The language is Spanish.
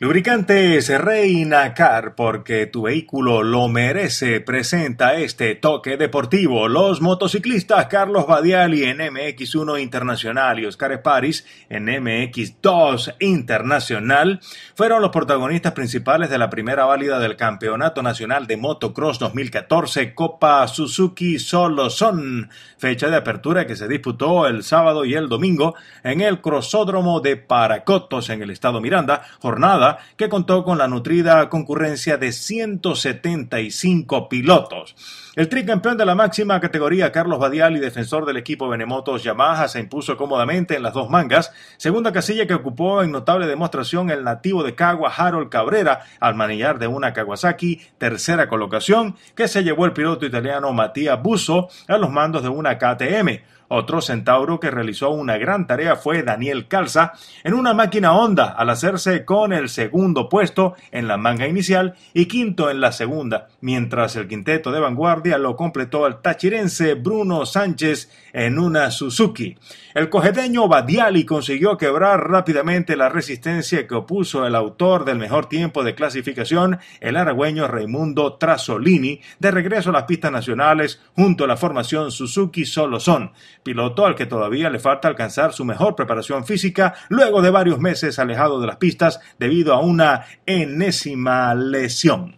Lubricantes Reina Car, porque tu vehículo lo merece, presenta este toque deportivo. Los motociclistas Carlos Badiali en MX1 Internacional y Oscar Esparis en MX2 Internacional fueron los protagonistas principales de la primera válida del Campeonato Nacional de Motocross 2014 Copa Suzuki Solo Son, fecha de apertura que se disputó el sábado y el domingo en el Crosódromo de Paracotos en el estado Miranda, jornada que contó con la nutrida concurrencia de 175 pilotos. El tricampeón de la máxima categoría, Carlos Badial y defensor del equipo Benemotos Yamaha, se impuso cómodamente en las dos mangas. Segunda casilla que ocupó en notable demostración el nativo de Cagua, Harold Cabrera, al manillar de una Kawasaki. Tercera colocación que se llevó el piloto italiano Matías Busso a los mandos de una KTM. Otro centauro que realizó una gran tarea fue Daniel Calza en una máquina Honda al hacerse con el segundo puesto en la manga inicial y quinto en la segunda, mientras el quinteto de vanguardia lo completó el tachirense Bruno Sánchez en una Suzuki. El cojedeño Badiali consiguió quebrar rápidamente la resistencia que opuso el autor del mejor tiempo de clasificación, el aragüeño Raimundo Trasolini, de regreso a las pistas nacionales junto a la formación Suzuki Solo Son, piloto al que todavía le falta alcanzar su mejor preparación física luego de varios meses alejado de las pistas debido a una enésima lesión.